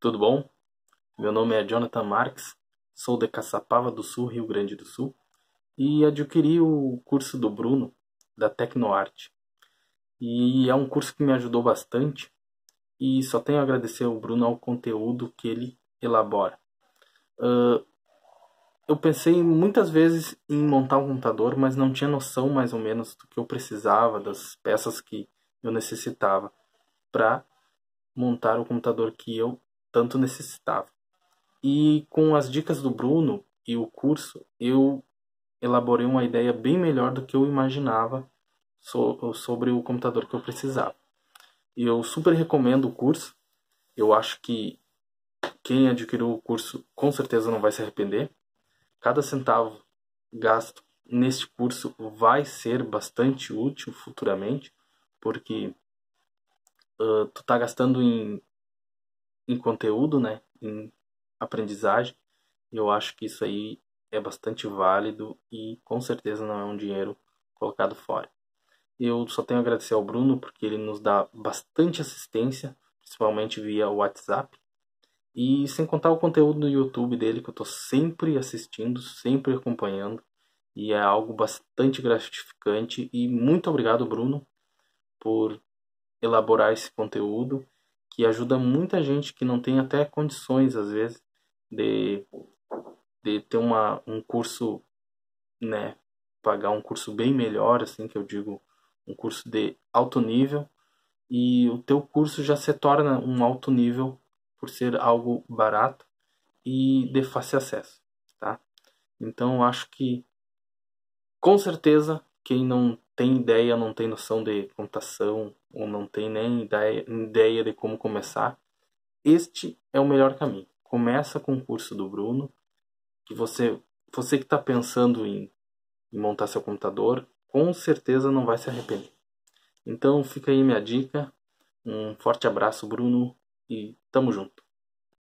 tudo bom? Meu nome é Jonathan Marques, sou de Caçapava do Sul, Rio Grande do Sul, e adquiri o curso do Bruno, da Tecnoarte. E é um curso que me ajudou bastante, e só tenho a agradecer ao Bruno ao conteúdo que ele elabora. Uh, eu pensei muitas vezes em montar um computador, mas não tinha noção mais ou menos do que eu precisava, das peças que eu necessitava para montar o computador que eu tanto necessitava. E com as dicas do Bruno e o curso, eu elaborei uma ideia bem melhor do que eu imaginava sobre o computador que eu precisava. E eu super recomendo o curso. Eu acho que quem adquiriu o curso com certeza não vai se arrepender. Cada centavo gasto neste curso vai ser bastante útil futuramente, porque uh, tu está gastando em em conteúdo, né? Em aprendizagem. Eu acho que isso aí é bastante válido e com certeza não é um dinheiro colocado fora. Eu só tenho a agradecer ao Bruno porque ele nos dá bastante assistência, principalmente via WhatsApp. E sem contar o conteúdo do YouTube dele que eu estou sempre assistindo, sempre acompanhando, e é algo bastante gratificante e muito obrigado, Bruno, por elaborar esse conteúdo que ajuda muita gente que não tem até condições, às vezes, de, de ter uma, um curso, né? Pagar um curso bem melhor, assim, que eu digo, um curso de alto nível. E o teu curso já se torna um alto nível por ser algo barato e de fácil acesso, tá? Então, eu acho que com certeza quem não tem ideia, não tem noção de computação ou não tem nem ideia, ideia de como começar, este é o melhor caminho. Começa com o curso do Bruno, que você, você que está pensando em, em montar seu computador, com certeza não vai se arrepender. Então fica aí minha dica. Um forte abraço, Bruno, e tamo junto.